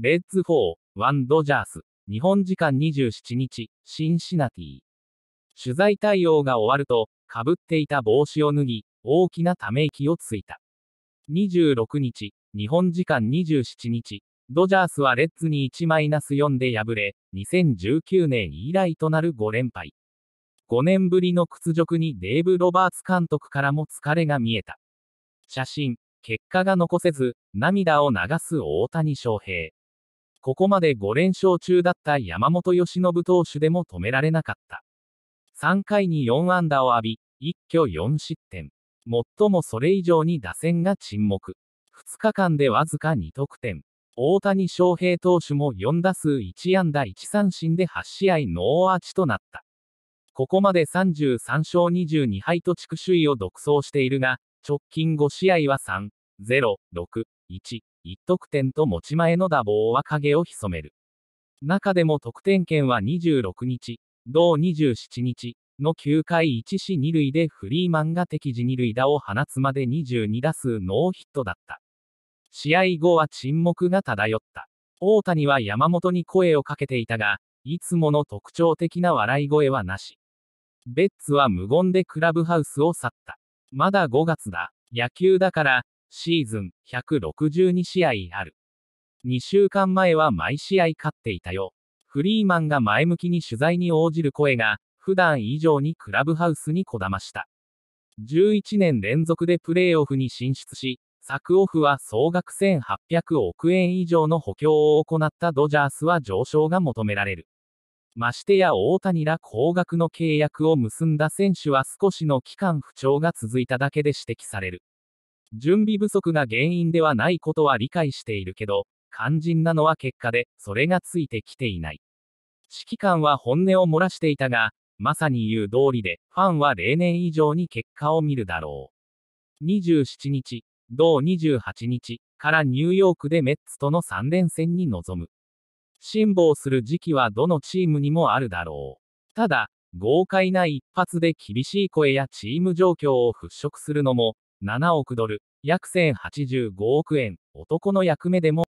レッツ4、ワンドジャース、日本時間27日、シンシナティ。取材対応が終わると、かぶっていた帽子を脱ぎ、大きなため息をついた。26日、日本時間27日、ドジャースはレッツに1-4で敗れ、2019年以来となる5連敗。5年ぶりの屈辱にデーブ・ロバーツ監督からも疲れが見えた。写真、結果が残せず、涙を流す大谷翔平。ここまで5連勝中だった山本由伸投手でも止められなかった。3回に4安打を浴び、一挙4失点。最もそれ以上に打線が沈黙。2日間でわずか2得点。大谷翔平投手も4打数1安打1三振で8試合ノーアーチとなった。ここまで33勝22敗と地区首位を独走しているが、直近5試合は3、0、6、1、一得点と持ち前の打棒は影を潜める。中でも得点圏は26日、同27日の9回1死2塁でフリーマンが敵地2塁打を放つまで22打数ノーヒットだった。試合後は沈黙が漂った。大谷は山本に声をかけていたが、いつもの特徴的な笑い声はなし。ベッツは無言でクラブハウスを去った。まだ5月だ。野球だから、シーズン162試合ある。2週間前は毎試合勝っていたよ。フリーマンが前向きに取材に応じる声が、普段以上にクラブハウスにこだました。11年連続でプレーオフに進出し、昨オフは総額1800億円以上の補強を行ったドジャースは上昇が求められる。ましてや大谷ら高額の契約を結んだ選手は少しの期間不調が続いただけで指摘される。準備不足が原因ではないことは理解しているけど、肝心なのは結果で、それがついてきていない。指揮官は本音を漏らしていたが、まさに言う通りで、ファンは例年以上に結果を見るだろう。27日、同28日からニューヨークでメッツとの3連戦に臨む。辛抱する時期はどのチームにもあるだろう。ただ、豪快な一発で厳しい声やチーム状況を払拭するのも、7億ドル、約1085億円、男の役目でも